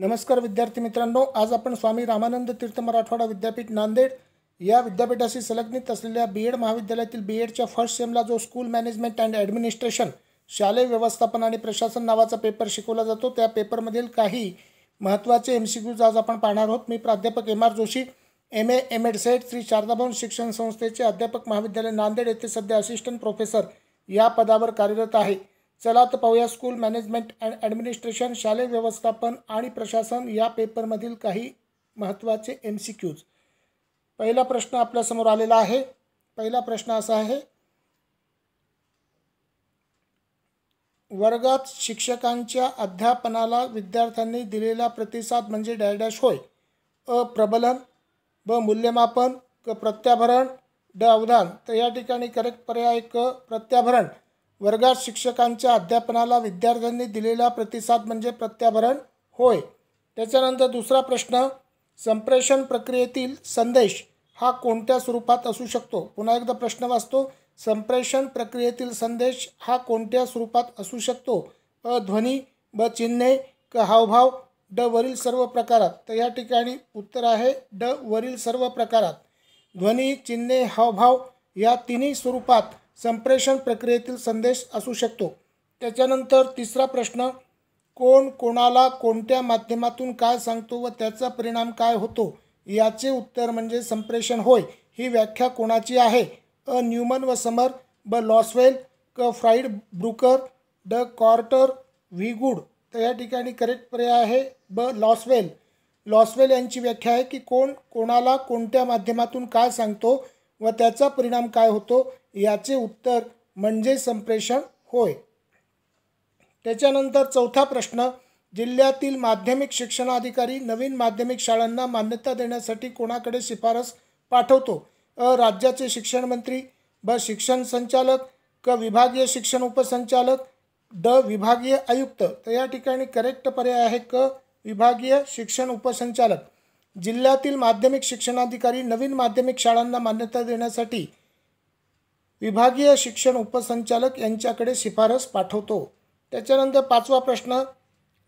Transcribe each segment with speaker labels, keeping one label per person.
Speaker 1: नमस्कार विद्यार्थी मित्रांनो आज आपण स्वामी रामानंद तीर्थ मराठवाडा विद्यापीठ नांदेड या विद्यापीठाशी संलग्नित असलेल्या बी एड महाविद्यालयातील बी एडच्या फर्स्ट सेमला जो स्कूल मॅनेजमेंट अँड ॲडमिनिस्ट्रेशन शालेय व्यवस्थापन आणि प्रशासन नावाचा पेपर शिकवला जातो त्या पेपरमधील काही महत्त्वाचे एम सी क्यूज आज आपण पाहणार आहोत मी प्राध्यापक M R Joshi M A M Ed SET Shri Sharadabhavan शिक्षण संस्थेचे अध्यापक महाविद्यालय नांदेड येथे सध्या असिस्टंट प्रोफेसर या पदावर कार्यरत आहे चला तर पाहूया स्कूल मॅनेजमेंट अँड ॲडमिनिस्ट्रेशन शालेय व्यवस्थापन आणि प्रशासन या पेपरमधील काही महत्त्वाचे एम सी क्यूज पहिला प्रश्न आपल्यासमोर आलेला आहे पहिला प्रश्न असा आहे वर्गात शिक्षकांच्या अध्यापनाला विद्यार्थ्यांनी दिलेला प्रतिसाद म्हणजे डॅडॅश होय अ प्रबलन ब मूल्यमापन क प्रत्याभरण ड अवधान तर या ठिकाणी करेक्ट पर्याय क प्रत्याभरण वर्गात शिक्षकांच्या अध्यापनाला विद्यार्थ्यांनी दिलेला प्रतिसाद म्हणजे प्रत्याभरण होय त्याच्यानंतर दुसरा प्रश्न संप्रेषण प्रक्रियेतील संदेश हा कोणत्या स्वरूपात असू शकतो पुन्हा एकदा प्रश्न वाचतो संप्रेषण प्रक्रियेतील संदेश हा कोणत्या स्वरूपात असू शकतो अ ध्वनी ब चिन्हे क हावभाव ड वरील सर्व प्रकारात तर या ठिकाणी उत्तर आहे ड वरील सर्व प्रकारात ध्वनी चिन्हे हावभाव या तिन्ही स्वरूपात संप्रेषण प्रक्रियेतील संदेश असू शकतो त्याच्यानंतर तिसरा प्रश्न कोण कोणाला कोणत्या माध्यमातून काय सांगतो व त्याचा परिणाम काय होतो याचे उत्तर म्हणजे संप्रेषण होय ही व्याख्या कोणाची आहे अ न्यूमन व समर ब लॉसवेल क फ्राईड ब्रुकर ड कॉर्टर व्ही गुड तर या ठिकाणी करेक्ट पर्याय आहे ब लॉसवेल लॉसवेल यांची व्याख्या आहे की कोण कोणाला कोणत्या माध्यमातून काय सांगतो व त्याचा परिणाम काय होतो याचे उत्तर म्हणजे संप्रेषण होय त्याच्यानंतर चौथा प्रश्न जिल्ह्यातील माध्यमिक शिक्षणाधिकारी नवीन माध्यमिक शाळांना मान्यता देण्यासाठी कोणाकडे शिफारस पाठवतो अ राज्याचे शिक्षण मंत्री ब शिक्षण संचालक क विभागीय शिक्षण उपसंचालक ड विभागीय आयुक्त तर या ठिकाणी करेक्ट पर्याय आहे क विभागीय शिक्षण उपसंचालक जिल्ह्यातील माध्यमिक शिक्षणाधिकारी नवीन माध्यमिक शाळांना मान्यता देण्यासाठी विभागीय शिक्षण उपसंचालक यांच्याकडे शिफारस पाठवतो त्याच्यानंतर पाचवा प्रश्न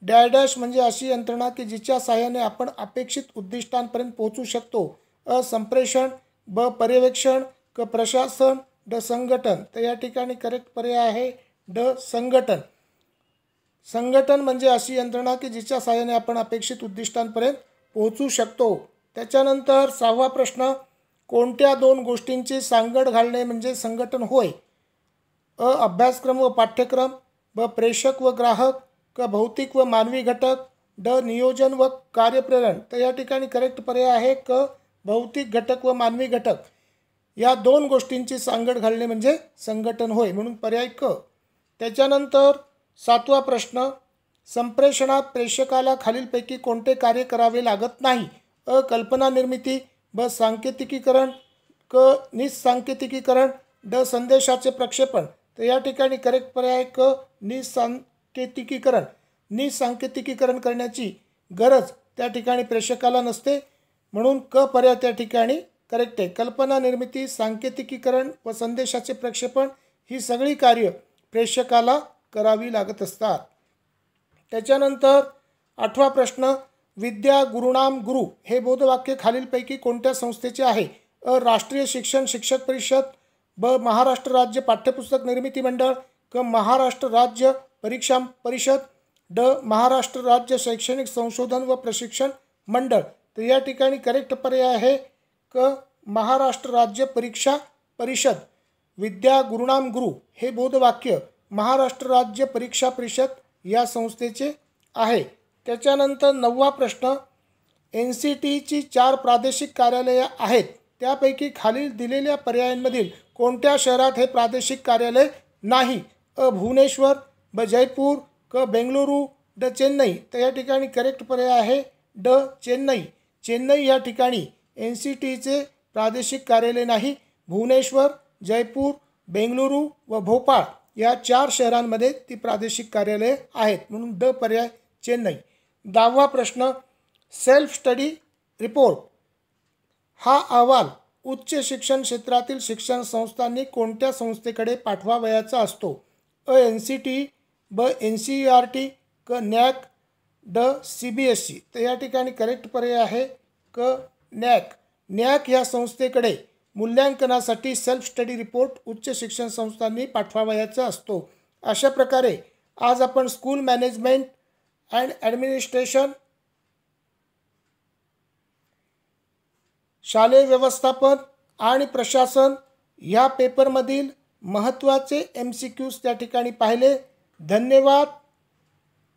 Speaker 1: डॅडॅश म्हणजे अशी यंत्रणा की जिच्या सहाय्याने आपण अपेक्षित उद्दिष्टांपर्यंत पोहोचू शकतो अ संप्रेषण ब पर्यवेक्षण क प्रशासन ड संघटन तर या ठिकाणी करेक्ट पर्याय आहे ड संघटन संघटन म्हणजे अशी यंत्रणा की जिच्या सहाय्याने आपण अपेक्षित उद्दिष्टांपर्यंत पोहोचू शकतो त्याच्यानंतर सहावा प्रश्न कोणत्या दोन गोष्टींची सांगड घालणे म्हणजे संघटन होय अ अभ्यासक्रम व पाठ्यक्रम व प्रेषक व ग्राहक क भौतिक व मानवी घटक ड नियोजन व कार्यप्रेरण तर या ठिकाणी करेक्ट पर्याय आहे क भौतिक घटक व मानवी घटक या दोन गोष्टींची सांगड घालणे म्हणजे संघटन होय म्हणून पर्याय क त्याच्यानंतर सातवा प्रश्न संप्रेषणात प्रेषकाला खालीलपैकी कोणते कार्य करावे लागत नाही अ कल्पना निर्मिती ब सांकेतिकीकरण क निसंकेतिकीकरण ड संदेशाचे प्रक्षेपण तर या ठिकाणी करेक्ट पर्याय क निसंकेतिकीकरण निसंकेतिकीकरण करण्याची गरज त्या ठिकाणी प्रेक्षकाला नसते म्हणून क पर्याय त्या ठिकाणी करेक्ट आहे कल्पना निर्मिती सांकेतिकीकरण व संदेशाचे प्रक्षेपण ही सगळी कार्य प्रेक्षकाला करावी लागत असतात त्याच्यानंतर आठवा प्रश्न विद्या गुरुणाम गुरु हे बोधवाक्य खालीलपैकी कोणत्या संस्थेचे आहे अ राष्ट्रीय शिक्षण शिक्षक परिषद ब महाराष्ट्र राज्य पाठ्यपुस्तक निर्मिती मंडळ क महाराष्ट्र राज्य परीक्षा परिषद ड महाराष्ट्र राज्य शैक्षणिक संशोधन व प्रशिक्षण मंडळ तर या ठिकाणी करेक्ट पर्याय आहे क महाराष्ट्र राज्य परीक्षा परिषद विद्या गुरुणाम गुरु हे बोधवाक्य महाराष्ट्र राज्य परीक्षा परिषद या संस्थेचे आहे त्याच्यानंतर नववा प्रश्न एन सी टीची चार प्रादेशिक कार्यालयं आहेत त्यापैकी खालील दिलेल्या पर्यायांमधील कोणत्या शहरात हे प्रादेशिक कार्यालय नाही अ भुवनेश्वर ब जयपूर क बेंगलुरू ड चेन्नई तर या ठिकाणी करेक्ट पर्याय आहे ड चेन्नई चेन्नई या ठिकाणी एन सी टीचे प्रादेशिक कार्यालय नाही भुवनेश्वर जयपूर बेंगलुरू व भोपाळ या चार शहरांमध्ये ती प्रादेशिक कार्यालये आहेत म्हणून ड पर्याय चेन्नई दहावा प्रश्न सेल्फ स्टडी रिपोर्ट हा अहवाल उच्च शिक्षण क्षेत्रातील शिक्षण संस्थांनी कोणत्या संस्थेकडे पाठवावयाचा असतो अ N C T E N C E R T क नॅक ड सी बी एस सी तर या ठिकाणी करेक्ट पर्याय आहे क नॅक नॅक या संस्थेकडे मूल्यांकनासाठी सेल्फ स्टडी रिपोर्ट उच्च शिक्षण संस्थांनी पाठवावयाचा असतो अशा प्रकारे आज आपण स्कूल मॅनेजमेंट अँड ॲडमिनिस्ट्रेशन शालेय व्यवस्थापन आणि प्रशासन ह्या पेपरमधील महत्त्वाचे एम सी क्यूज त्या ठिकाणी पाहिले धन्यवाद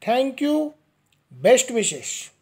Speaker 1: थँक्यू बेस्ट विशेष